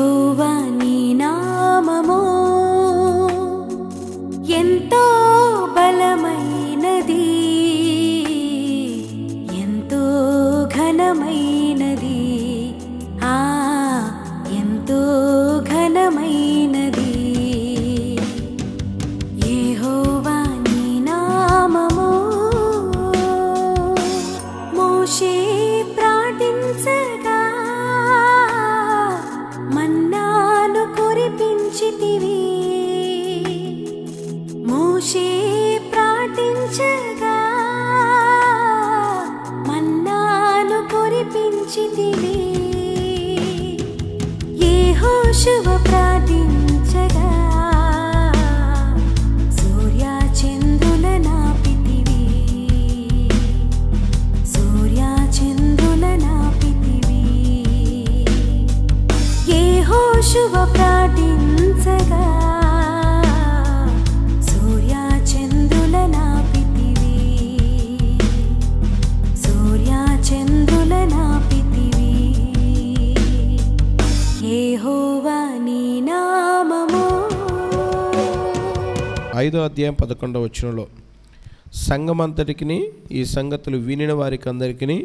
October ఐదో అధ్యాయం పదకొండవ వచ్చినలో సంఘమంతటికి ఈ సంగతులు వినిన వారికి అందరికీ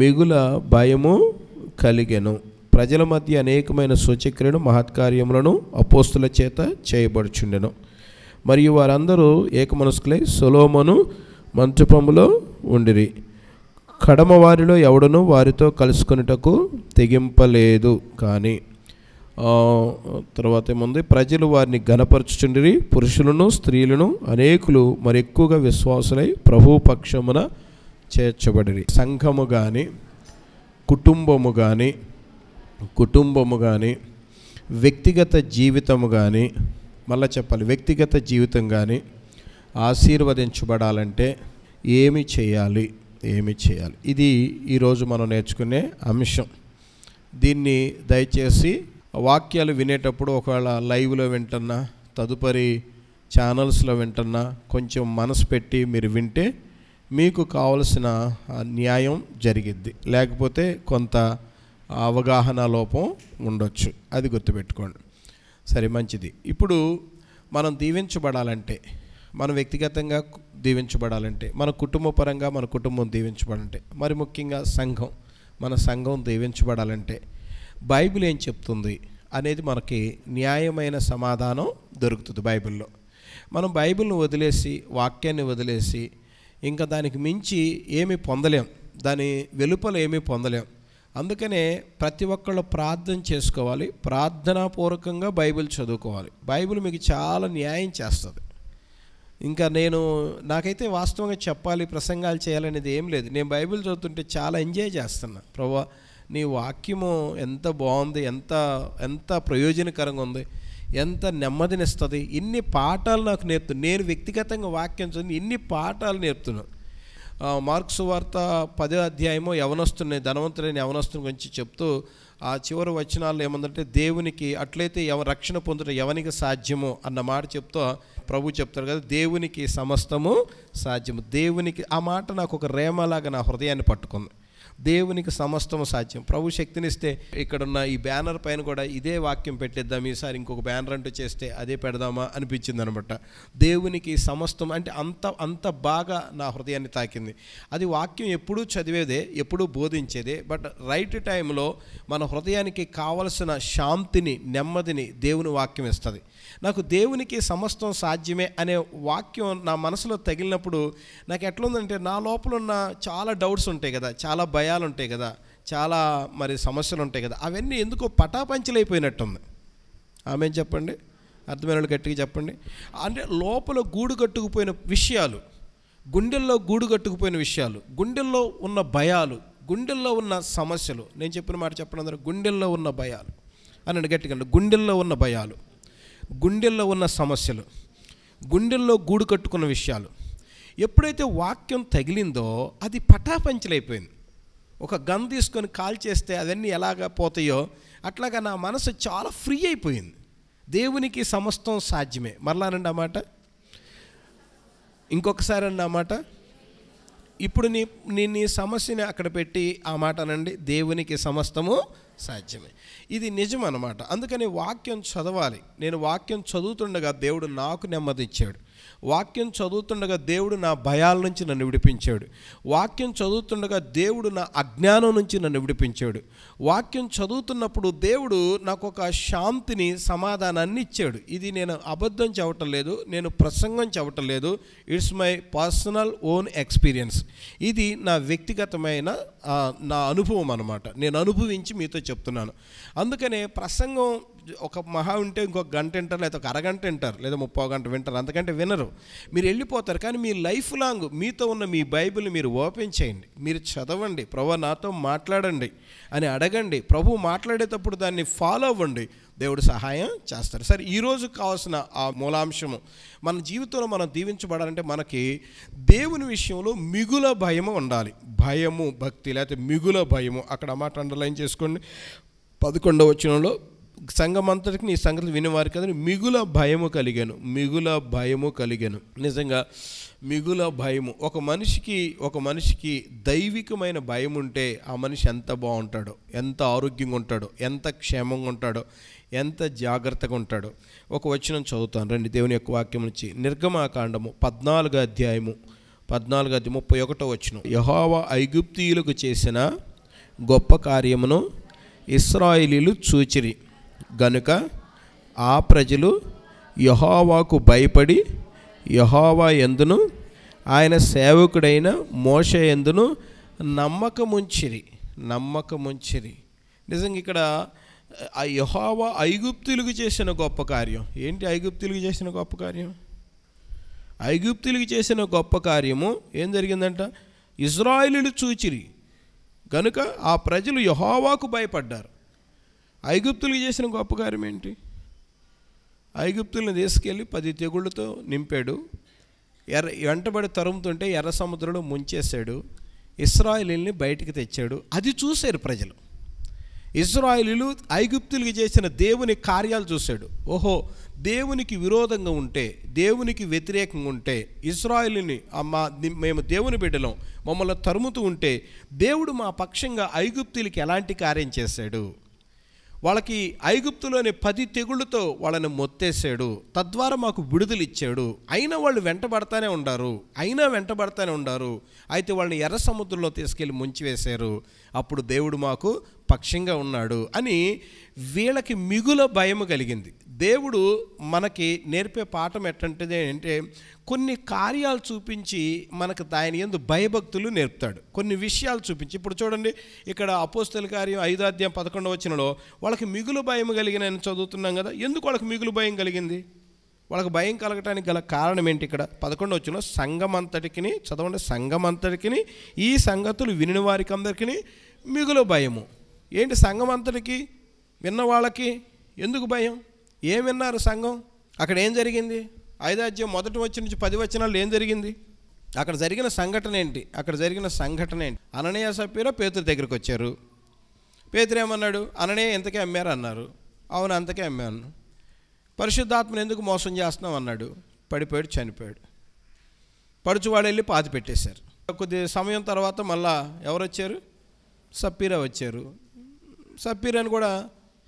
మిగుల భయము కలిగెను ప్రజల మధ్య అనేకమైన సూచక్రియను మహత్కార్యములను అపోస్తుల చేత చేయబడుచుండెను మరియు వారందరూ ఏకమనస్కులై సొలోమను మంచపములో ఉండిరి కడమ వారిలో ఎవడనూ వారితో కలుసుకునేటకు తెగింపలేదు కానీ తర్వాత ఏముంది ప్రజలు వారిని ఘనపరచుచుండిరి పురుషులను స్త్రీలను అనేకులు మరి ఎక్కువగా విశ్వాసులై ప్రభు పక్షమున సంఘము కానీ కుటుంబము కానీ కుటుంబము కానీ వ్యక్తిగత జీవితము కానీ మళ్ళీ చెప్పాలి వ్యక్తిగత జీవితం కానీ ఆశీర్వదించబడాలంటే ఏమి చేయాలి ఏమి చేయాలి ఇది ఈరోజు మనం నేర్చుకునే అంశం దీన్ని దయచేసి వాక్యాలు వినేటప్పుడు ఒకవేళ లైవ్లో వింటున్నా తదుపరి ఛానల్స్లో వింటున్నా కొంచెం మనసు పెట్టి మీరు వింటే మీకు కావలసిన న్యాయం జరిగిద్ది లేకపోతే కొంత అవగాహన లోపం ఉండొచ్చు అది గుర్తుపెట్టుకోండి సరే మంచిది ఇప్పుడు మనం దీవించబడాలంటే మనం వ్యక్తిగతంగా దీవించబడాలంటే మన కుటుంబ పరంగా మన కుటుంబం దీవించబడాలంటే మరి ముఖ్యంగా సంఘం మన సంఘం దీవించబడాలంటే బైబిల్ ఏం చెప్తుంది అనేది మనకి న్యాయమైన సమాధానం దొరుకుతుంది బైబిల్లో మనం బైబిల్ను వదిలేసి వాక్యాన్ని వదిలేసి ఇంకా దానికి మించి ఏమి పొందలేం దాని వెలుపల ఏమీ పొందలేం అందుకనే ప్రతి ఒక్కళ్ళు ప్రార్థన చేసుకోవాలి ప్రార్థనాపూర్వకంగా బైబిల్ చదువుకోవాలి బైబిల్ మీకు చాలా న్యాయం చేస్తుంది ఇంకా నేను నాకైతే వాస్తవంగా చెప్పాలి ప్రసంగాలు చేయాలనేది ఏం లేదు నేను బైబిల్ చదువుతుంటే చాలా ఎంజాయ్ చేస్తున్నా ప్రభా నీ వాక్యము ఎంత బాగుంది ఎంత ఎంత ప్రయోజనకరంగా ఉంది ఎంత నెమ్మదినిస్తుంది ఇన్ని పాఠాలు నాకు నేర్పుతుంది నేను వ్యక్తిగతంగా వాక్యం చదివి ఇన్ని పాఠాలు నేర్పుతున్నాను మార్క్స్ వార్త పదో అధ్యాయమో యవనస్తుని ధనవంతులైన యవనస్తుని గురించి చెప్తూ ఆ చివరి వచనాలు ఏమందంటే దేవునికి అట్లయితే ఎవ రక్షణ పొందుట ఎవనికి సాధ్యము అన్న మాట చెప్తూ ప్రభు చెప్తారు కదా దేవునికి సమస్తము సాధ్యము దేవునికి ఆ మాట నాకు ఒక రేమలాగా నా హృదయాన్ని పట్టుకుంది దేవునికి సమస్తం సాధ్యం ప్రభు శక్తినిస్తే ఇక్కడున్న ఈ బ్యానర్ పైన కూడా ఇదే వాక్యం పెట్టేద్దాం ఈసారి ఇంకొక బ్యానర్ అంటూ చేస్తే అదే పెడదామా అనిపించింది అనమాట దేవునికి సమస్తం అంటే అంత అంత బాగా నా హృదయాన్ని తాకింది అది వాక్యం ఎప్పుడూ చదివేదే ఎప్పుడూ బోధించేదే బట్ రైట్ టైంలో మన హృదయానికి కావలసిన శాంతిని నెమ్మదిని దేవుని వాక్యం ఇస్తుంది నాకు దేవునికి సమస్తం సాధ్యమే అనే వాక్యం నా మనసులో తగిలినప్పుడు నాకు ఎట్లుందంటే నా లోపల ఉన్న చాలా డౌట్స్ ఉంటాయి కదా చాలా భయాలు ఉంటాయి కదా చాలా మరి సమస్యలు ఉంటాయి కదా అవన్నీ ఎందుకో పటాపంచలైపోయినట్టుంది ఆమె చెప్పండి అర్థమైన వాళ్ళు గట్టిగా చెప్పండి అంటే లోపల గూడు కట్టుకుపోయిన విషయాలు గుండెల్లో గూడు కట్టుకుపోయిన విషయాలు గుండెల్లో ఉన్న భయాలు గుండెల్లో ఉన్న సమస్యలు నేను చెప్పిన మాట చెప్పడం గుండెల్లో ఉన్న భయాలు అని గట్టిగా గుండెల్లో ఉన్న భయాలు గుండెల్లో ఉన్న సమస్యలు గుండెల్లో గూడు కట్టుకున్న విషయాలు ఎప్పుడైతే వాక్యం తగిలిందో అది పటాపంచలైపోయింది ఒక గన్ తీసుకొని కాల్ చేస్తే అవన్నీ ఎలాగ పోతాయో అట్లాగా నా మనసు చాలా ఫ్రీ అయిపోయింది దేవునికి సమస్తం సాధ్యమే మరలానండి అన్నమాట ఇంకొకసారి అండి అన్నమాట ఇప్పుడు నీ నీ సమస్యని అక్కడ పెట్టి ఆ మాట అనండి దేవునికి సమస్తము సాధ్యమే ఇది నిజం అనమాట అందుకని వాక్యం చదవాలి నేను వాక్యం చదువుతుండగా దేవుడు నాకు నెమ్మది ఇచ్చాడు వాక్యం చదువుతుండగా దేవుడు నా భయాల నుంచి నన్ను విడిపించాడు వాక్యం చదువుతుండగా దేవుడు నా అజ్ఞానం నుంచి నన్ను విడిపించాడు వాక్యం చదువుతున్నప్పుడు దేవుడు నాకు ఒక శాంతిని సమాధానాన్ని ఇచ్చాడు ఇది నేను అబద్ధం చెవటం లేదు నేను ప్రసంగం చెవటం లేదు it's my personal own experience ఇది నా వ్యక్తిగతమైన నా అనుభవం అనమాట నేను అనుభవించి మీతో చెప్తున్నాను అందుకనే ప్రసంగం ఒక మహా ఉంటే ఇంకొక గంట వింటారు లేదా ఒక అరగంట వింటారు లేదా ముప్పై గంట వింటారు అంతకంటే వినరు మీరు వెళ్ళిపోతారు కానీ మీ లైఫ్ లాంగ్ మీతో ఉన్న మీ బైబిల్ మీరు ఓపెన్ చేయండి మీరు చదవండి ప్రభు నాతో మాట్లాడండి అని అడగండి ప్రభు మాట్లాడేటప్పుడు దాన్ని ఫాలో అవ్వండి దేవుడు సహాయం చేస్తారు సరే ఈరోజు కావాల్సిన ఆ మూలాంశము మన జీవితంలో మనం దీవించబడాలంటే మనకి దేవుని విషయంలో మిగుల భయము ఉండాలి భయము భక్తి లేకపోతే మిగుల భయము అక్కడ మాట అండర్లైన్ చేసుకోండి పదకొండవ వచనంలో సంఘం అంతటికి నీ సంగతి వినేవారు కదా మిగుల భయము కలిగాను మిగుల భయము కలిగాను నిజంగా మిగుల భయము ఒక మనిషికి ఒక మనిషికి దైవికమైన భయం ఉంటే ఆ మనిషి ఎంత బాగుంటాడో ఎంత ఆరోగ్యంగా ఉంటాడో ఎంత క్షేమంగా ఉంటాడో ఎంత జాగ్రత్తగా ఉంటాడో ఒక వచనం చదువుతాను రండి దేవుని యొక్క వాక్యం నుంచి నిర్గమాకాండము పద్నాలుగు అధ్యాయము పద్నాలుగు అది ముప్పై ఒకటో వచనం యహోవా ఐగుప్తీయులకు చేసిన గొప్ప కార్యమును ఇస్రాయిలీలు చూచిరి గనుక ఆ ప్రజలు యహోవాకు భయపడి యహోవా ఎందును ఆయన సేవకుడైన మోష ఎందును నమ్మకముంచిరి నమ్మకముంచిరి నిజంగా ఇక్కడ ఆ యహోవా ఐగుప్తులకు చేసిన గొప్ప కార్యం ఏంటి ఐగుప్తులకు చేసిన గొప్ప కార్యం ఐగుప్తులకు చేసిన గొప్ప కార్యము ఏం జరిగిందంట ఇజ్రాయిలు చూచిరి కనుక ఆ ప్రజలు యహోవాకు భయపడ్డారు ఐగుప్తులకు చేసిన గొప్ప కార్యం ఏంటి ఐగుప్తులను తీసుకెళ్ళి పది తెగుళ్ళతో నింపాడు ఎర్ర వెంటబడి తరుముతుంటే ఎర్ర సముద్రంలో ముంచేశాడు ఇస్రాయిలీని బయటికి తెచ్చాడు అది చూశారు ప్రజలు ఇజ్రాయిలీలు ఐగుప్తులకి చేసిన దేవుని కార్యాలు చూశాడు ఓహో దేవునికి విరోధంగా ఉంటే దేవునికి వ్యతిరేకంగా ఉంటే ఇజ్రాయిల్ని మా మేము దేవుని బిడ్డలం మమ్మల్ని తరుముతూ ఉంటే దేవుడు మా పక్షంగా ఐగుప్తులకి ఎలాంటి కార్యం చేశాడు వాళ్ళకి ఐగుప్తులోని పది తెగుళ్ళతో వాళ్ళని మొత్తేసాడు తద్వారా మాకు ఇచ్చాడు అయినా వాళ్ళు వెంటబడతానే ఉండారు అయినా వెంటబడతానే ఉండారు అయితే వాళ్ళని ఎర్ర సముద్రంలో తీసుకెళ్ళి ముంచివేశారు అప్పుడు దేవుడు మాకు పక్షంగా ఉన్నాడు అని వీళ్ళకి మిగుల భయము కలిగింది దేవుడు మనకి నేర్పే పాఠం ఎట్లాంటిది అంటే కొన్ని కార్యాలు చూపించి మనకు దాని ఎందు భయభక్తులు నేర్పుతాడు కొన్ని విషయాలు చూపించి ఇప్పుడు చూడండి ఇక్కడ అపోస్తల కార్యం ఐదో అధ్యాయం పదకొండవ వచ్చినలో వాళ్ళకి మిగులు భయం కలిగిన చదువుతున్నాం కదా ఎందుకు వాళ్ళకి మిగులు భయం కలిగింది వాళ్ళకి భయం కలగటానికి గల కారణం ఏంటి ఇక్కడ పదకొండు వచ్చిన సంఘం అంతటికి చదవండి సంఘం అంతటికి ఈ సంగతులు వినిన వారికి అందరికీ మిగులు భయము ఏంటి సంఘం అంతటికి విన్న వాళ్ళకి ఎందుకు భయం ఏం విన్నారు సంఘం అక్కడ ఏం జరిగింది ఐదాజ్యం మొదటి వచ్చిన నుంచి పది వచనాలు ఏం జరిగింది అక్కడ జరిగిన సంఘటన ఏంటి అక్కడ జరిగిన సంఘటన ఏంటి అననయ సభ్యులు పేతురు దగ్గరికి వచ్చారు పేతురు ఏమన్నాడు అననయ ఎంతకే అమ్మారు అన్నారు అవును అంతకే అమ్మాను పరిశుద్ధాత్మను ఎందుకు మోసం చేస్తున్నాం అన్నాడు పడిపోయాడు చనిపోయాడు పడుచువాడు వెళ్ళి పాతి పెట్టేశారు కొద్ది సమయం తర్వాత మళ్ళా ఎవరు వచ్చారు సప్పీరా వచ్చారు సప్పీరాని కూడా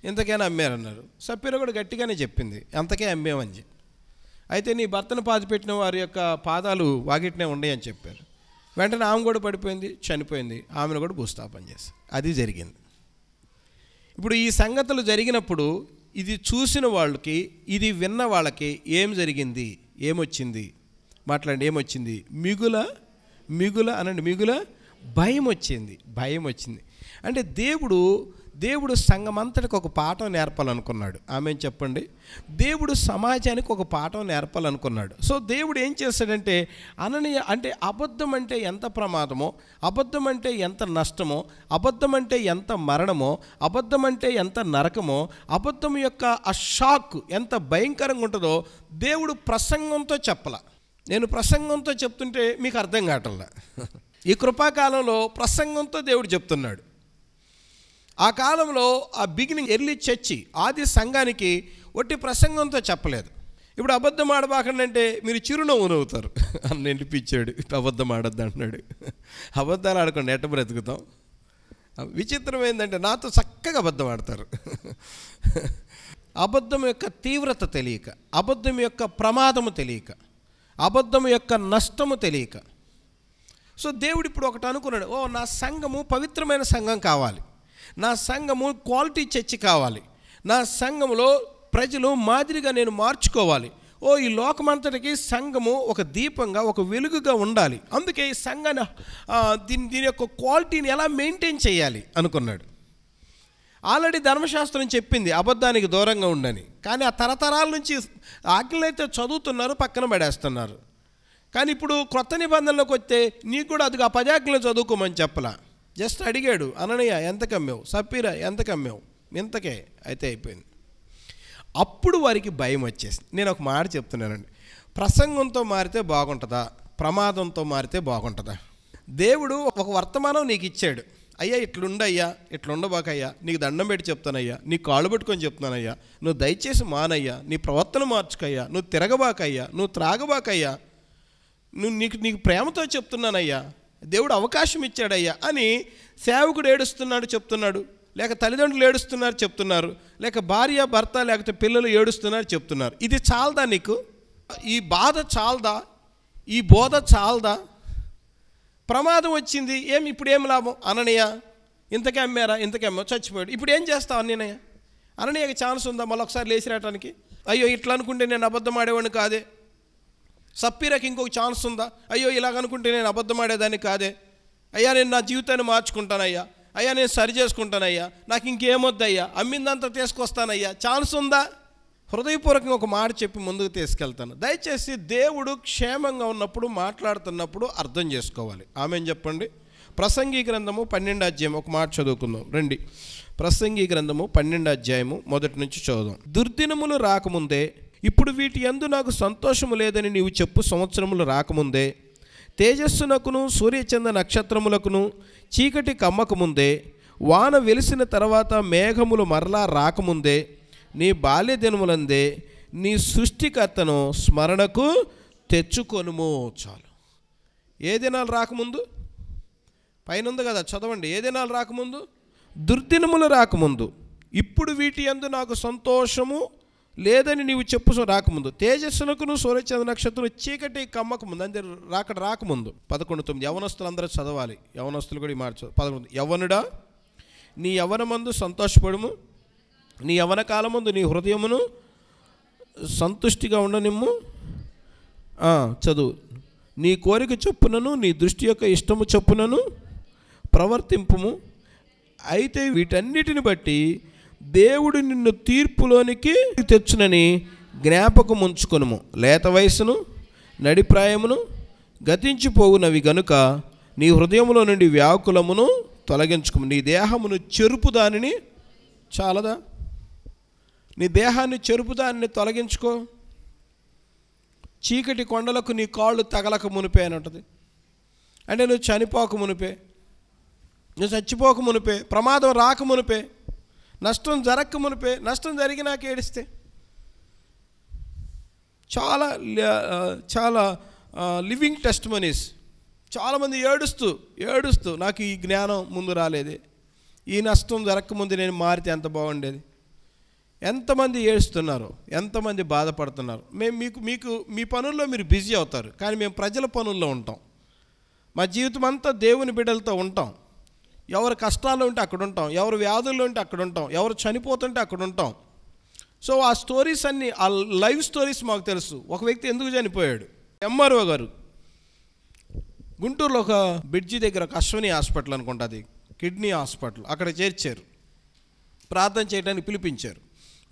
ఇంతకైనా అమ్మారన్నారు సప్పీర కూడా గట్టిగానే చెప్పింది అంతకే అమ్మేమని అయితే నీ భర్తను పాతిపెట్టిన వారి యొక్క పాదాలు వాకిట్నే ఉన్నాయని చెప్పారు వెంటనే ఆమె కూడా పడిపోయింది చనిపోయింది ఆమెను కూడా భూస్థాపన చేశారు అది జరిగింది ఇప్పుడు ఈ సంగతులు జరిగినప్పుడు ఇది చూసిన వాళ్ళకి ఇది విన్న వాళ్ళకి ఏం జరిగింది ఏమొచ్చింది మాట్లాడి ఏమొచ్చింది మిగుల మిగుల అనండి మిగుల భయం వచ్చింది భయం వచ్చింది అంటే దేవుడు దేవుడు సంఘమంతటికి ఒక పాఠం నేర్పాలనుకున్నాడు ఆమె చెప్పండి దేవుడు సమాజానికి ఒక పాఠం నేర్పాలనుకున్నాడు సో దేవుడు ఏం చేశాడంటే అననీయ అంటే అబద్ధం అంటే ఎంత ప్రమాదమో అబద్ధం అంటే ఎంత నష్టమో అబద్ధం అంటే ఎంత మరణమో అబద్ధం అంటే ఎంత నరకమో అబద్ధం యొక్క ఆ షాక్ ఎంత భయంకరంగా ఉంటుందో దేవుడు ప్రసంగంతో చెప్పాల నేను ప్రసంగంతో చెప్తుంటే మీకు అర్థం కావట్లే ఈ కృపాకాలంలో ప్రసంగంతో దేవుడు చెప్తున్నాడు ఆ కాలంలో ఆ బిగినింగ్ ఎర్లీ చర్చి ఆది సంఘానికి ఒట్టి ప్రసంగంతో చెప్పలేదు ఇప్పుడు అబద్ధం ఆడబాకండి అంటే మీరు చిరునవ్వు నవ్వుతారు అన్న నిలిపించాడు అబద్ధం ఆడద్దు అంటున్నాడు అబద్ధాలు ఆడకుండా ఎట్ట బ్రతుకుతాం విచిత్రం ఏంటంటే నాతో చక్కగా అబద్ధం ఆడతారు అబద్ధం యొక్క తీవ్రత తెలియక అబద్ధం యొక్క ప్రమాదము తెలియక అబద్ధం యొక్క నష్టము తెలియక సో దేవుడు ఇప్పుడు ఒకటి అనుకున్నాడు ఓ నా సంఘము పవిత్రమైన సంఘం కావాలి నా సంఘము క్వాలిటీ చర్చి కావాలి నా సంఘములో ప్రజలు మాదిరిగా నేను మార్చుకోవాలి ఓ ఈ లోకమంతటికి సంఘము ఒక దీపంగా ఒక వెలుగుగా ఉండాలి అందుకే ఈ సంఘాన్ని దీని దీని యొక్క క్వాలిటీని ఎలా మెయింటైన్ చేయాలి అనుకున్నాడు ఆల్రెడీ ధర్మశాస్త్రం చెప్పింది అబద్ధానికి దూరంగా ఉండని కానీ ఆ తరతరాల నుంచి ఆజ్ఞలైతే చదువుతున్నారు పక్కన పడేస్తున్నారు కానీ ఇప్పుడు క్రొత్త నిబంధనలోకి వస్తే నీకు కూడా అది ఆ పదాజ్ఞలు చదువుకోమని చెప్పలే జస్ట్ అడిగాడు అననయ్య ఎంత అమ్మావు సప్పీరా ఎంత అమ్మావు ఇంతకే అయితే అయిపోయింది అప్పుడు వారికి భయం వచ్చేసి నేను ఒక మాట చెప్తున్నానండి ప్రసంగంతో మారితే బాగుంటుందా ప్రమాదంతో మారితే బాగుంటుందా దేవుడు ఒక వర్తమానం నీకు ఇచ్చాడు అయ్యా ఇట్లుండయ్యా ఇట్లుండబాకయ్యా నీకు దండం పెట్టి చెప్తానయ్యా నీ కాళ్ళు పెట్టుకొని చెప్తానయ్యా నువ్వు దయచేసి మానయ్యా నీ ప్రవర్తన మార్చుకయ్యా నువ్వు తిరగబాకయ్యా నువ్వు త్రాగబాకయ్యా నువ్వు నీకు నీకు ప్రేమతో చెప్తున్నానయ్యా దేవుడు అవకాశం ఇచ్చాడయ్యా అని సేవకుడు ఏడుస్తున్నాడు చెప్తున్నాడు లేక తల్లిదండ్రులు ఏడుస్తున్నారు చెప్తున్నారు లేక భార్య భర్త లేకపోతే పిల్లలు ఏడుస్తున్నారు చెప్తున్నారు ఇది చాలదా నీకు ఈ బాధ చాలదా ఈ బోధ చాలదా ప్రమాదం వచ్చింది ఏమి ఇప్పుడు ఏం లాభం అననయ్యా ఇంతకే అమ్మారా ఇంతకే అమ్మ చచ్చిపోయాడు ఇప్పుడు ఏం చేస్తావు అన్నయ్య అననయ్యకి ఛాన్స్ ఉందా మళ్ళీ ఒకసారి లేచి రావడానికి అయ్యో ఇట్లా అనుకుంటే నేను అబద్ధం ఆడేవాడిని కాదే సప్పీరకి ఇంకొక ఛాన్స్ ఉందా అయ్యో ఇలాగనుకుంటే నేను అబద్ధమాడేదాన్ని కాదే అయ్యా నేను నా జీవితాన్ని మార్చుకుంటానయ్యా అయ్యా నేను సరి చేసుకుంటానయ్యా నాకు ఇంకేమొద్దయ్యా అమ్మిందంతా తీసుకొస్తానయ్యా ఛాన్స్ ఉందా హృదయపూర్వకంగా ఒక మాట చెప్పి ముందుకు తీసుకెళ్తాను దయచేసి దేవుడు క్షేమంగా ఉన్నప్పుడు మాట్లాడుతున్నప్పుడు అర్థం చేసుకోవాలి ఆమె చెప్పండి ప్రసంగి గ్రంథము పన్నెండు అధ్యాయం ఒక మాట చదువుకుందాం రండి ప్రసంగి గ్రంథము పన్నెండు అధ్యాయము మొదటి నుంచి చదువుదాం దుర్దినములు రాకముందే ఇప్పుడు వీటి ఎందు నాకు సంతోషము లేదని నీవు చెప్పు సంవత్సరములు రాకముందే తేజస్సునకును సూర్యచంద్ర నక్షత్రములకును చీకటి కమ్మకముందే వాన వెలిసిన తర్వాత మేఘములు మరలా రాకముందే నీ బాల్య దినములందే నీ సృష్టికర్తను స్మరణకు తెచ్చుకొనుము చాలు ఏ దినాలు రాకముందు పైన ఉంది కదా చదవండి ఏ దినాలు రాకముందు దుర్దినములు రాకముందు ఇప్పుడు వీటి ఎందు నాకు సంతోషము లేదని నీవు చెప్పు రాకముందు తేజస్సునకును సూర్యచంద్ర నక్షత్రం చీకటి కమ్మకముందు అందరు రాకడ రాకముందు పదకొండు తొమ్మిది యవనస్తులు అందరూ చదవాలి యవనస్తులు కూడా మార్చు పదకొండు యవనుడా నీ మందు సంతోషపడము నీ యవన కాలముందు నీ హృదయమును సంతుష్టిగా ఉండనిమ్ము చదువు నీ కోరిక చొప్పునను నీ దృష్టి యొక్క ఇష్టము చొప్పునను ప్రవర్తింపుము అయితే వీటన్నిటిని బట్టి దేవుడు నిన్ను తీర్పులోనికి తెచ్చునని జ్ఞాపకం ఉంచుకునుము లేత వయసును నడిప్రాయమును గతించిపోవునవి గనుక నీ హృదయంలో నుండి వ్యాకులమును తొలగించుకుము నీ దేహమును చెరుపు దానిని చాలదా నీ దేహాన్ని చెరుపు దానిని తొలగించుకో చీకటి కొండలకు నీ కాళ్ళు తగలక మునిపే అని ఉంటుంది అంటే నువ్వు చనిపోక మునిపే నువ్వు చచ్చిపోక మునిపే ప్రమాదం రాక మునిపే నష్టం జరగక మునిపే నష్టం నాకు ఏడిస్తే చాలా చాలా లివింగ్ టెస్ట్ మనీస్ చాలామంది ఏడుస్తూ ఏడుస్తూ నాకు ఈ జ్ఞానం ముందు రాలేదే ఈ నష్టం ముందు నేను మారితే ఎంత బాగుండేది ఎంతమంది ఏడుస్తున్నారు ఎంతమంది బాధపడుతున్నారు మేము మీకు మీకు మీ పనుల్లో మీరు బిజీ అవుతారు కానీ మేము ప్రజల పనుల్లో ఉంటాం మా జీవితం అంతా దేవుని బిడ్డలతో ఉంటాం ఎవరు కష్టాలు ఉంటే అక్కడ ఉంటాం ఎవరు వ్యాధుల్లో ఉంటే అక్కడ ఉంటాం ఎవరు చనిపోతుంటే అక్కడ ఉంటాం సో ఆ స్టోరీస్ అన్నీ ఆ లైవ్ స్టోరీస్ మాకు తెలుసు ఒక వ్యక్తి ఎందుకు చనిపోయాడు ఎంఆర్ఓ గారు గుంటూరులో ఒక బ్రిడ్జి దగ్గర ఒక అశ్విని హాస్పిటల్ అనుకుంటుంది కిడ్నీ హాస్పిటల్ అక్కడ చేర్చారు ప్రార్థన చేయడానికి పిలిపించారు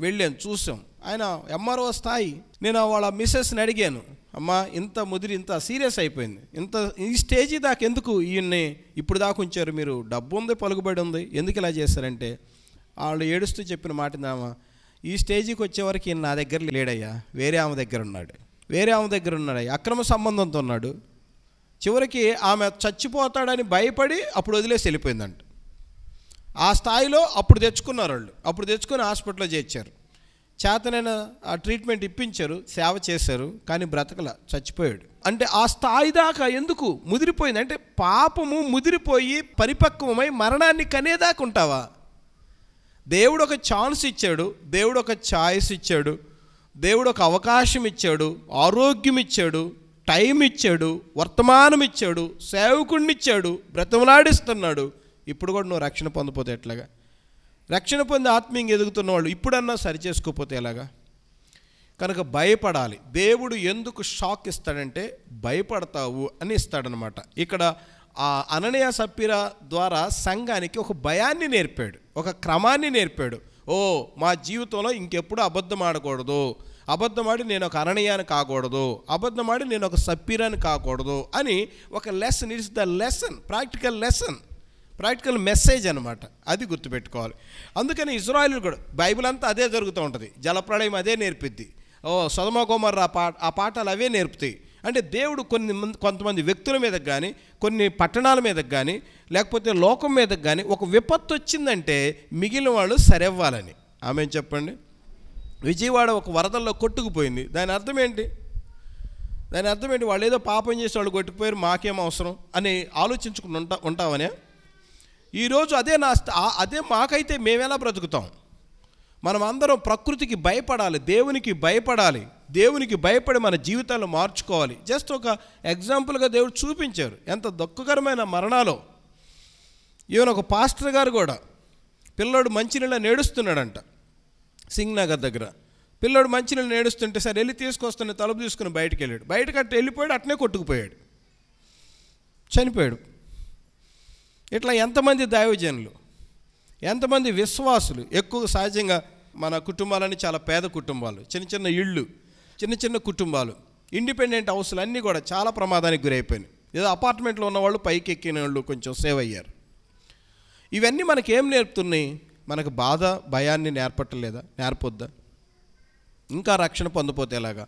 వెళ్ళాం చూసాం ఆయన ఎంఆర్ఓ స్థాయి నేను వాళ్ళ మిస్సెస్ని అడిగాను అమ్మ ఇంత ముదిరి ఇంత సీరియస్ అయిపోయింది ఇంత ఈ స్టేజీ దాకా ఎందుకు ఈయన్ని ఇప్పుడు దాకా ఉంచారు మీరు డబ్బు ఉంది పలుకుబడి ఉంది ఎందుకు ఇలా చేస్తారంటే వాళ్ళు ఏడుస్తూ చెప్పిన మాట నామా ఈ స్టేజీకి వచ్చేవరకు ఈయన నా దగ్గర లేడయ్యా వేరే ఆమె దగ్గర ఉన్నాడు వేరే ఆమె దగ్గర ఉన్నాడయ్యా అక్రమ సంబంధంతో ఉన్నాడు చివరికి ఆమె చచ్చిపోతాడని భయపడి అప్పుడు వదిలేసి వెళ్ళిపోయిందంట ఆ స్థాయిలో అప్పుడు తెచ్చుకున్నారు వాళ్ళు అప్పుడు తెచ్చుకొని హాస్పిటల్లో చేర్చారు చేతనైన ఆ ట్రీట్మెంట్ ఇప్పించారు సేవ చేశారు కానీ బ్రతకల చచ్చిపోయాడు అంటే ఆ స్థాయి దాకా ఎందుకు ముదిరిపోయింది అంటే పాపము ముదిరిపోయి పరిపక్వమై మరణాన్ని కనేదాకా ఉంటావా దేవుడు ఒక ఛాన్స్ ఇచ్చాడు దేవుడు ఒక ఛాయిస్ ఇచ్చాడు దేవుడు ఒక అవకాశం ఇచ్చాడు ఆరోగ్యం ఇచ్చాడు టైం ఇచ్చాడు వర్తమానం ఇచ్చాడు సేవకుణ్ణిచ్చాడు బ్రతమలాడిస్తున్నాడు ఇప్పుడు కూడా నువ్వు రక్షణ పొందిపోతే ఎట్లాగా రక్షణ పొంది ఆత్మీయంగా ఎదుగుతున్న వాళ్ళు ఇప్పుడన్నా సరి చేసుకోకపోతే ఎలాగా కనుక భయపడాలి దేవుడు ఎందుకు షాక్ ఇస్తాడంటే భయపడతావు అని ఇస్తాడనమాట ఇక్కడ ఆ అననయ సప్పిర ద్వారా సంఘానికి ఒక భయాన్ని నేర్పాడు ఒక క్రమాన్ని నేర్పాడు ఓ మా జీవితంలో ఇంకెప్పుడు అబద్ధం ఆడకూడదు అబద్ధమాడి నేను ఒక అననయాన్ని కాకూడదు అబద్ధమాడి నేను ఒక సప్పీరాన్ని కాకూడదు అని ఒక lesson it's the lesson practical lesson practical message అనమాట అది గుర్తుపెట్టుకోవాలి అందుకని ఇజ్రాయిల్ కూడా బైబిల్ అంతా అదే జరుగుతూ ఉంటుంది జలప్రళయం అదే నేర్పిద్ది ఓ సొదమగోమర్ర ఆ పాట ఆ పాఠాలు అవే నేర్పుతాయి అంటే దేవుడు కొన్ని కొంతమంది వ్యక్తుల మీద కానీ కొన్ని పట్టణాల మీదకి కానీ లేకపోతే లోకం మీదకి కానీ ఒక విపత్తు వచ్చిందంటే మిగిలిన వాళ్ళు సరివ్వాలని ఆమె చెప్పండి విజయవాడ ఒక వరదల్లో కొట్టుకుపోయింది దాని అర్థం ఏంటి దాని అర్థం ఏంటి వాళ్ళు ఏదో పాపం చేసి వాళ్ళు కొట్టుకుపోయారు మాకేం అవసరం అని ఆలోచించుకుని ఉంటా ఉంటామనే ఈరోజు అదే నా అదే మాకైతే మేమెలా బ్రతుకుతాం మనం అందరం ప్రకృతికి భయపడాలి దేవునికి భయపడాలి దేవునికి భయపడి మన జీవితాలు మార్చుకోవాలి జస్ట్ ఒక ఎగ్జాంపుల్గా దేవుడు చూపించారు ఎంత దుఃఖకరమైన మరణాలు ఈవెన్ ఒక పాస్టర్ గారు కూడా పిల్లోడు మంచినీళ్ళ నేడుస్తున్నాడంట సింగ్ నగర్ దగ్గర పిల్లోడు మంచినీళ్ళు నేడుస్తుంటే సరే వెళ్ళి తీసుకొస్తున్న తలుపు తీసుకుని బయటకు వెళ్ళాడు బయటకు వెళ్ళిపోయాడు అట్నే కొట్టుకుపోయాడు చనిపోయాడు ఇట్లా ఎంతమంది దైవజనులు ఎంతమంది విశ్వాసులు ఎక్కువ సహజంగా మన కుటుంబాలని చాలా పేద కుటుంబాలు చిన్న చిన్న ఇళ్ళు చిన్న చిన్న కుటుంబాలు ఇండిపెండెంట్ హౌస్లు అన్నీ కూడా చాలా ప్రమాదానికి గురైపోయినాయి ఏదో అపార్ట్మెంట్లో ఉన్నవాళ్ళు పైకి ఎక్కిన వాళ్ళు కొంచెం సేవ్ అయ్యారు ఇవన్నీ మనకి ఏం నేర్పుతున్నాయి మనకు బాధ భయాన్ని నేర్పట్టలేదా నేర్పొద్దా ఇంకా రక్షణ పొందపోతే ఎలాగా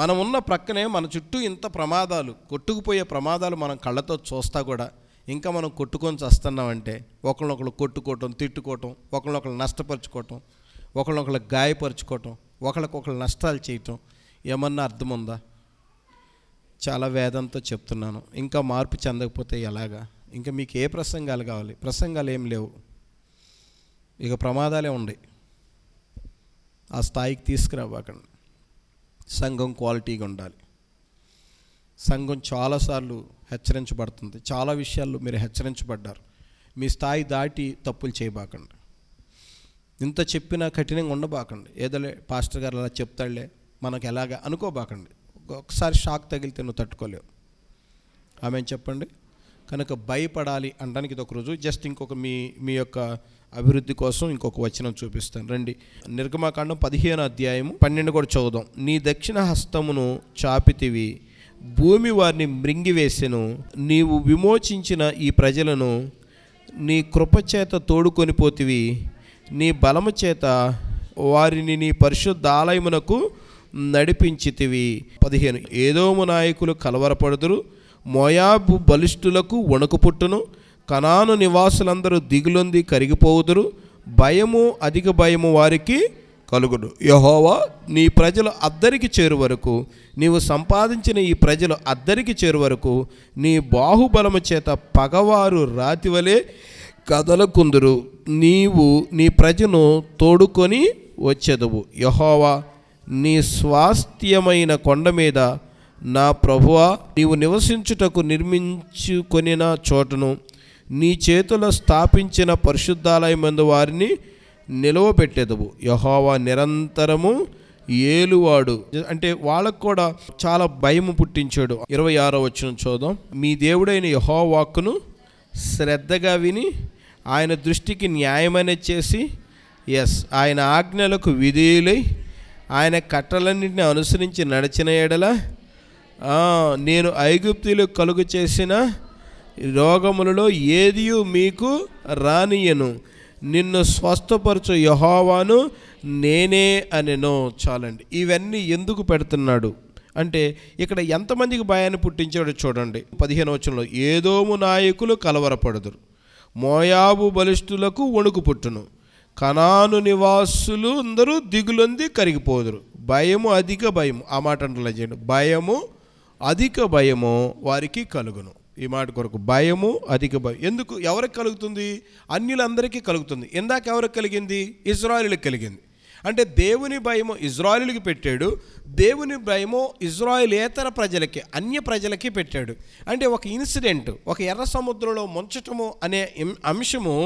మనం ఉన్న ప్రక్కనే మన చుట్టూ ఇంత ప్రమాదాలు కొట్టుకుపోయే ప్రమాదాలు మనం కళ్ళతో చూస్తా కూడా ఇంకా మనం కొట్టుకొని చస్తున్నామంటే ఒకరినొకరు కొట్టుకోవటం తిట్టుకోవటం ఒకరినొకరు నష్టపరుచుకోవటం ఒకరినొకరు గాయపరుచుకోవటం ఒకరికొకరు నష్టాలు చేయటం ఏమన్నా అర్థం ఉందా చాలా వేదంతో చెప్తున్నాను ఇంకా మార్పు చెందకపోతే ఎలాగా ఇంకా మీకు ఏ ప్రసంగాలు కావాలి ప్రసంగాలు ఏం లేవు ఇక ప్రమాదాలే ఉన్నాయి ఆ స్థాయికి తీసుకురావాకండి సంఘం క్వాలిటీగా ఉండాలి సంఘం చాలాసార్లు హెచ్చరించబడుతుంది చాలా విషయాల్లో మీరు హెచ్చరించబడ్డారు మీ స్థాయి దాటి తప్పులు చేయబాకండి ఇంత చెప్పినా కఠినంగా ఉండబాకండి ఏదోలే పాస్టర్ గారు అలా చెప్తాడులే మనకు ఎలాగ అనుకోబాకండి ఒకసారి షాక్ తగిలితే నువ్వు తట్టుకోలేవు ఆమె చెప్పండి కనుక భయపడాలి అనడానికి ఇది ఒక రోజు జస్ట్ ఇంకొక మీ మీ యొక్క అభివృద్ధి కోసం ఇంకొక వచనం చూపిస్తాను రండి నిర్గమాకాండం పదిహేను అధ్యాయం పన్నెండు కూడా చదువుదాం నీ దక్షిణ హస్తమును చాపితివి భూమి వారిని మృంగివేసెను నీవు విమోచించిన ఈ ప్రజలను నీ కృపచేత తోడుకొని పోతివి నీ బలము చేత వారిని నీ పరిశుద్ధ ఆలయమునకు నడిపించితివి పదిహేను ఏదోము నాయకులు కలవరపడుదురు మోయాబు బలిష్ఠులకు వణుకు పుట్టును కనాను నివాసులందరూ దిగులొంది కరిగిపోవుదురు భయము అధిక భయము వారికి కలుగుడు యహోవా నీ ప్రజలు అద్దరికి చేరు వరకు నీవు సంపాదించిన ఈ ప్రజలు అద్దరికి చేరు వరకు నీ బాహుబలము చేత పగవారు రాతివలే కదలకుందురు నీవు నీ ప్రజను తోడుకొని వచ్చేదవు యహోవా నీ స్వాస్థ్యమైన కొండ మీద నా ప్రభువా నీవు నివసించుటకు నిర్మించుకొనిన చోటను నీ చేతుల స్థాపించిన పరిశుద్ధాలయమందు వారిని పెట్టేదవు యహోవా నిరంతరము ఏలువాడు అంటే వాళ్ళకు కూడా చాలా భయం పుట్టించాడు ఇరవై ఆరో వచ్చిన చూద్దాం మీ దేవుడైన యహోవాకును శ్రద్ధగా విని ఆయన దృష్టికి న్యాయమనే చేసి ఎస్ ఆయన ఆజ్ఞలకు విధేయులై ఆయన కట్టలన్నింటిని అనుసరించి నడిచిన ఎడల నేను ఐగుప్తులు కలుగు చేసిన రోగములలో ఏదియు మీకు రానియను నిన్ను స్వస్థపరచు యహోవాను నేనే అనెను చాలండి ఇవన్నీ ఎందుకు పెడుతున్నాడు అంటే ఇక్కడ ఎంతమందికి భయాన్ని పుట్టించాడు చూడండి పదిహేను వచనంలో ఏదోము నాయకులు కలవరపడదురు మోయాబు బలిష్ఠులకు వణుకు పుట్టును కనాను నివాసులు అందరూ దిగులొంది కరిగిపోదురు భయము అధిక భయం ఆ మాట అంటే భయము అధిక భయము వారికి కలుగును ఈ మాట కొరకు భయము అధిక భయం ఎందుకు ఎవరికి కలుగుతుంది అన్యులందరికీ కలుగుతుంది ఇందాక ఎవరికి కలిగింది ఇజ్రాయిల్కి కలిగింది అంటే దేవుని భయము ఇజ్రాయిల్కి పెట్టాడు దేవుని భయము ఇజ్రాయిలేతర ప్రజలకి అన్య ప్రజలకి పెట్టాడు అంటే ఒక ఇన్సిడెంట్ ఒక ఎర్ర సముద్రంలో ముంచటము అనే అంశము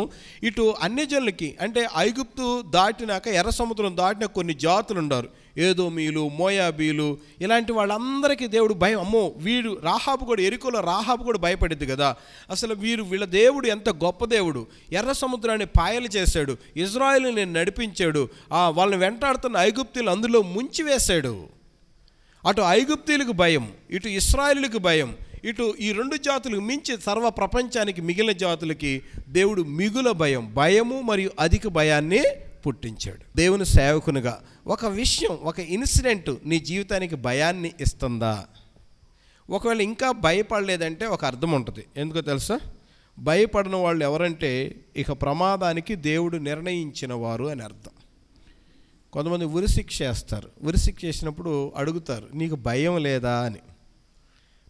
ఇటు అన్యజనులకి అంటే ఐగుప్తు దాటినాక ఎర్ర సముద్రం దాటిన కొన్ని జాతులు ఉన్నారు ఏదోమీలు మోయాబీలు ఇలాంటి వాళ్ళందరికీ దేవుడు భయం అమ్మో వీడు రాహాబు కూడా ఎరుకలో రాహాబు కూడా భయపడింది కదా అసలు వీరు వీళ్ళ దేవుడు ఎంత గొప్ప దేవుడు ఎర్ర సముద్రాన్ని పాయలు చేశాడు ఇజ్రాయిల్ని నేను నడిపించాడు వాళ్ళని వెంటాడుతున్న ఐగుప్తులు అందులో ముంచి వేశాడు అటు ఐగుప్తీలకు భయం ఇటు ఇస్రాయిలకు భయం ఇటు ఈ రెండు జాతులకు మించి సర్వ ప్రపంచానికి మిగిలిన జాతులకి దేవుడు మిగుల భయం భయము మరియు అధిక భయాన్ని పుట్టించాడు దేవుని సేవకునిగా ఒక విషయం ఒక ఇన్సిడెంట్ నీ జీవితానికి భయాన్ని ఇస్తుందా ఒకవేళ ఇంకా భయపడలేదంటే ఒక అర్థం ఉంటుంది ఎందుకో తెలుసా భయపడిన వాళ్ళు ఎవరంటే ఇక ప్రమాదానికి దేవుడు నిర్ణయించిన వారు అని అర్థం కొంతమంది ఉరిశిక్ష వేస్తారు ఉరిశిక్ష చేసినప్పుడు అడుగుతారు నీకు భయం లేదా అని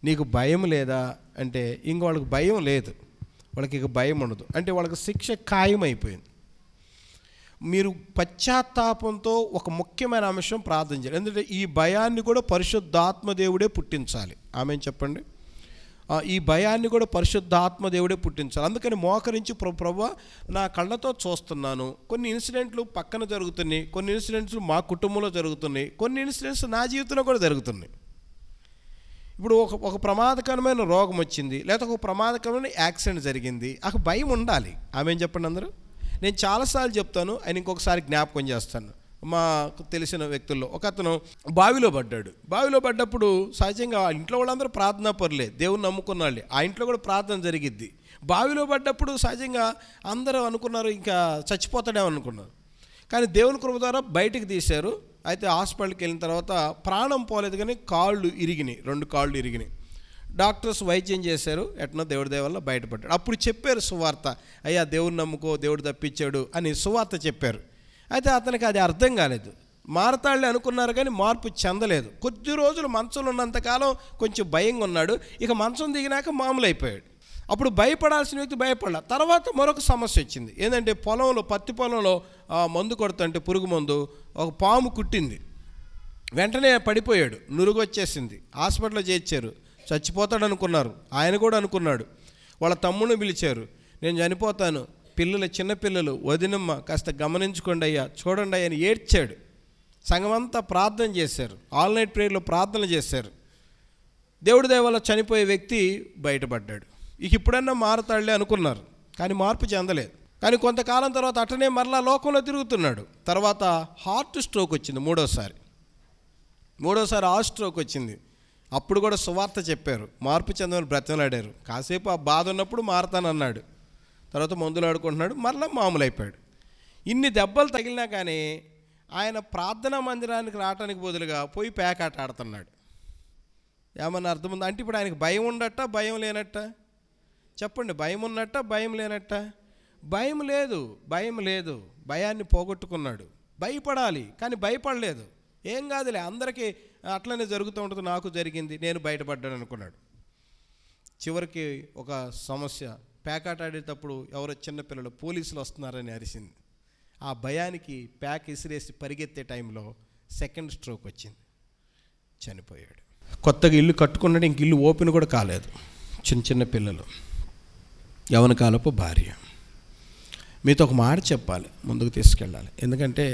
నీకు భయం లేదా అంటే ఇంక వాళ్ళకి భయం లేదు వాళ్ళకి ఇక భయం ఉండదు అంటే వాళ్ళకి శిక్ష ఖాయం అయిపోయింది మీరు పశ్చాత్తాపంతో ఒక ముఖ్యమైన అంశం ప్రార్థన చేయాలి ఎందుకంటే ఈ భయాన్ని కూడా పరిశుద్ధాత్మ దేవుడే పుట్టించాలి ఆమె చెప్పండి ఈ భయాన్ని కూడా పరిశుద్ధాత్మ దేవుడే పుట్టించాలి అందుకని మోకరించి ప్రభు నా కళ్ళతో చూస్తున్నాను కొన్ని ఇన్సిడెంట్లు పక్కన జరుగుతున్నాయి కొన్ని ఇన్సిడెంట్స్ మా కుటుంబంలో జరుగుతున్నాయి కొన్ని ఇన్సిడెంట్స్ నా జీవితంలో కూడా జరుగుతున్నాయి ఇప్పుడు ఒక ఒక ప్రమాదకరమైన రోగం వచ్చింది లేదా ఒక ప్రమాదకరమైన యాక్సిడెంట్ జరిగింది ఆ భయం ఉండాలి ఆమె చెప్పండి అందరూ నేను చాలాసార్లు చెప్తాను ఆయన ఇంకొకసారి జ్ఞాపకం చేస్తాను మాకు తెలిసిన వ్యక్తుల్లో ఒక అతను బావిలో పడ్డాడు బావిలో పడ్డప్పుడు సహజంగా ఇంట్లో వాళ్ళందరూ ప్రార్థన పర్లే దేవుని నమ్ముకున్న ఆ ఇంట్లో కూడా ప్రార్థన జరిగిద్ది బావిలో పడ్డప్పుడు సహజంగా అందరూ అనుకున్నారు ఇంకా చచ్చిపోతాడేమో అనుకున్నారు కానీ దేవుని కృప ద్వారా బయటికి తీశారు అయితే హాస్పిటల్కి వెళ్ళిన తర్వాత ప్రాణం పోలేదు కానీ కాళ్ళు ఇరిగినాయి రెండు కాళ్ళు ఇరిగినాయి డాక్టర్స్ వైద్యం చేశారు ఎట్నో దేవుడి దేవల్ల బయటపడ్డాడు అప్పుడు చెప్పారు సువార్త అయ్యా దేవుడు నమ్ముకో దేవుడు తప్పించాడు అని సువార్త చెప్పారు అయితే అతనికి అది అర్థం కాలేదు మారతాళ్ళు అనుకున్నారు కానీ మార్పు చెందలేదు కొద్ది రోజులు మంచంలో ఉన్నంతకాలం కొంచెం భయంగా ఉన్నాడు ఇక మంచం దిగినాక మామూలు అయిపోయాడు అప్పుడు భయపడాల్సిన వ్యక్తి భయపడలే తర్వాత మరొక సమస్య వచ్చింది ఏంటంటే పొలంలో పత్తి పొలంలో మందు కొడుతుంటే పురుగు మందు ఒక పాము కుట్టింది వెంటనే పడిపోయాడు నురుగు వచ్చేసింది హాస్పిటల్లో చేర్చారు చచ్చిపోతాడు అనుకున్నారు ఆయన కూడా అనుకున్నాడు వాళ్ళ తమ్ముడిని పిలిచారు నేను చనిపోతాను పిల్లలు చిన్నపిల్లలు వదినమ్మ కాస్త గమనించుకోండి అయ్యా చూడండి అయ్యా అని ఏడ్చాడు సంఘమంతా ప్రార్థన చేశారు ఆల్ నైట్ ప్రేయర్లో ప్రార్థన చేశారు దేవుడి దయవల్ల చనిపోయే వ్యక్తి బయటపడ్డాడు ఇక ఇప్పుడన్నా మారతాడులే అనుకున్నారు కానీ మార్పు చెందలేదు కానీ కొంతకాలం తర్వాత అటనే మరలా లోకంలో తిరుగుతున్నాడు తర్వాత హార్ట్ స్ట్రోక్ వచ్చింది మూడోసారి మూడోసారి హార్ట్ స్ట్రోక్ వచ్చింది అప్పుడు కూడా సువార్త చెప్పారు మార్పు చెందని బ్రతిమలాడారు కాసేపు ఆ బాధ ఉన్నప్పుడు మారతానన్నాడు తర్వాత మందులు ఆడుకుంటున్నాడు మరలా మామూలు అయిపోయాడు ఇన్ని దెబ్బలు తగిలినా కానీ ఆయన ప్రార్థనా మందిరానికి రావడానికి బదులుగా పోయి పేకాట ఆడుతున్నాడు ఏమన్నా అర్థం ఉందా అంటే ఇప్పుడు ఆయనకి భయం ఉండట భయం లేనట్ట చెప్పండి భయం ఉన్నట్ట భయం లేనట్ట భయం లేదు భయం లేదు భయాన్ని పోగొట్టుకున్నాడు భయపడాలి కానీ భయపడలేదు ఏం కాదులే అందరికీ అట్లనే జరుగుతూ ఉంటుంది నాకు జరిగింది నేను బయటపడ్డాను అనుకున్నాడు చివరికి ఒక సమస్య ప్యాకాట్ ఆడేటప్పుడు ఎవరో చిన్నపిల్లలు పోలీసులు వస్తున్నారని అరిసింది ఆ భయానికి ప్యాక్ ఇసిరేసి పరిగెత్తే టైంలో సెకండ్ స్ట్రోక్ వచ్చింది చనిపోయాడు కొత్తగా ఇల్లు కట్టుకున్నాడు ఇంక ఇల్లు ఓపెన్ కూడా కాలేదు చిన్న చిన్న పిల్లలు యవన కాలపు భార్య మీతో ఒక మాట చెప్పాలి ముందుకు తీసుకెళ్ళాలి ఎందుకంటే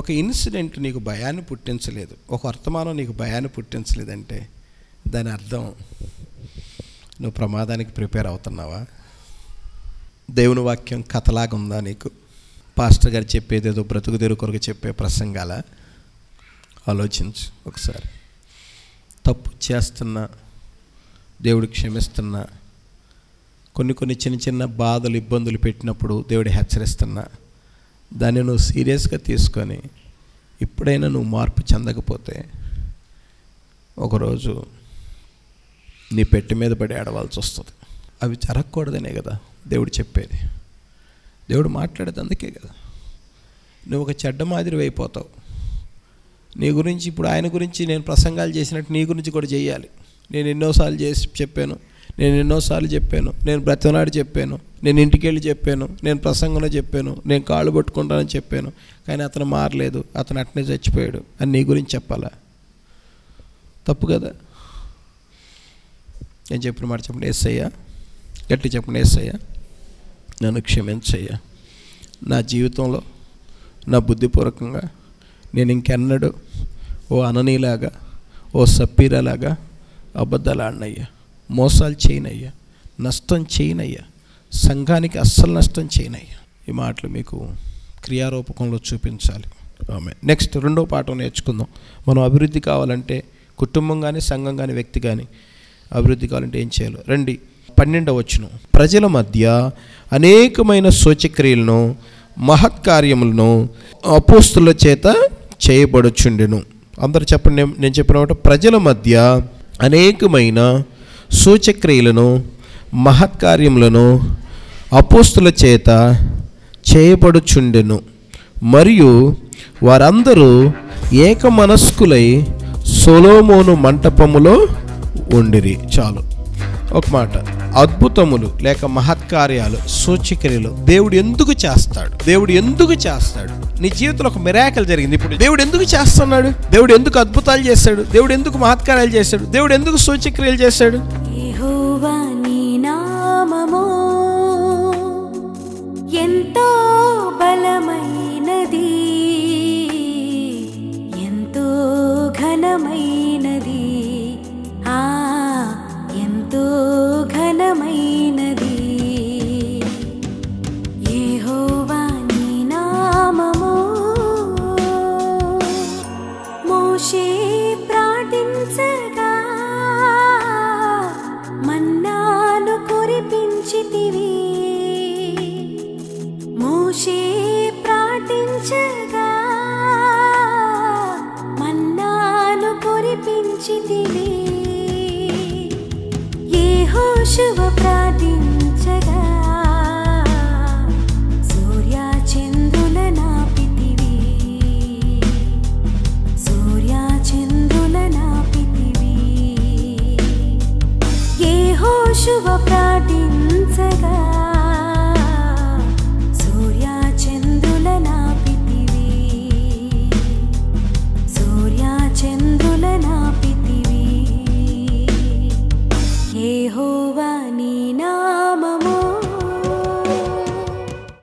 ఒక ఇన్సిడెంట్ నీకు భయాన్ని పుట్టించలేదు ఒక వర్తమానం నీకు భయాన్ని పుట్టించలేదంటే దాని అర్థం నువ్వు ప్రమాదానికి ప్రిపేర్ అవుతున్నావా దేవుని వాక్యం కథలాగా ఉందా నీకు పాస్టర్ గారు చెప్పేది ఏదో బ్రతుకుదేరు కొరకు చెప్పే ప్రసంగాల ఆలోచించు ఒకసారి తప్పు చేస్తున్నా దేవుడు క్షమిస్తున్నా కొన్ని కొన్ని చిన్న చిన్న బాధలు ఇబ్బందులు పెట్టినప్పుడు దేవుడు హెచ్చరిస్తున్నా దాన్ని నువ్వు సీరియస్గా తీసుకొని ఇప్పుడైనా నువ్వు మార్పు చెందకపోతే ఒకరోజు నీ పెట్టి మీద పడి ఆడవలసి వస్తుంది అవి జరగకూడదనే కదా దేవుడు చెప్పేది దేవుడు మాట్లాడేది అందుకే కదా నువ్వు ఒక చెడ్డ మాదిరి అయిపోతావు నీ గురించి ఇప్పుడు ఆయన గురించి నేను ప్రసంగాలు చేసినట్టు నీ గురించి కూడా చేయాలి నేను ఎన్నోసార్లు చేసి చెప్పాను నేను ఎన్నోసార్లు చెప్పాను నేను బ్రతినాడు చెప్పాను నేను ఇంటికి వెళ్ళి చెప్పాను నేను ప్రసంగంలో చెప్పాను నేను కాళ్ళు పట్టుకుంటానని చెప్పాను కానీ అతను మారలేదు అతను అట్నే చచ్చిపోయాడు అని నీ గురించి చెప్పాలా తప్పు కదా నేను చెప్పిన మాట చెప్పండి ఎస్సయ్యా గట్టి చెప్పండి ఎస్సయ్యా నన్ను క్షమించయ్యా నా జీవితంలో నా బుద్ధిపూర్వకంగా నేను ఇంకెన్నడూ ఓ అననీలాగా ఓ సప్పీరలాగా అబద్ధాలు ఆడినయ్యా మోసాలు చేయనయ్యా నష్టం చేయనయ్యా సంఘానికి అస్సలు నష్టం చేయనయ్యా ఈ మాటలు మీకు క్రియారూపకంలో చూపించాలి ఆమె నెక్స్ట్ రెండో పాఠం నేర్చుకుందాం మనం అభివృద్ధి కావాలంటే కుటుంబం కానీ సంఘం కానీ వ్యక్తి కానీ అభివృద్ధి కావాలంటే ఏం చేయాలి రండి వచ్చును ప్రజల మధ్య అనేకమైన శోచక్రియలను మహత్కార్యములను అపోస్తుల చేత చేయబడుచుండెను అందరు చెప్పండి నేను చెప్పిన ప్రజల మధ్య అనేకమైన సూచక్రియలను మహత్కార్యములను అపోస్తుల చేత చేయబడుచుండెను మరియు వారందరూ ఏక మనస్కులై సొలోమోను మంటపములో ఉండిరి చాలు ఒక మాట అద్భుతములు లేక మహత్కార్యాలు సూచక్రియలు దేవుడు ఎందుకు చేస్తాడు దేవుడు ఎందుకు చేస్తాడు నీ జీవితంలో ఒక మిరాకలు జరిగింది ఇప్పుడు దేవుడు ఎందుకు చేస్తున్నాడు దేవుడు ఎందుకు అద్భుతాలు చేస్తాడు దేవుడు ఎందుకు మహత్కార్యాలు చేస్తాడు దేవుడు ఎందుకు సూచక్రియలు చేస్తాడు నీ ఎంతో బలమైనది ఎంతో ఘనమైనది ఆ ఎంతో ఘనమైన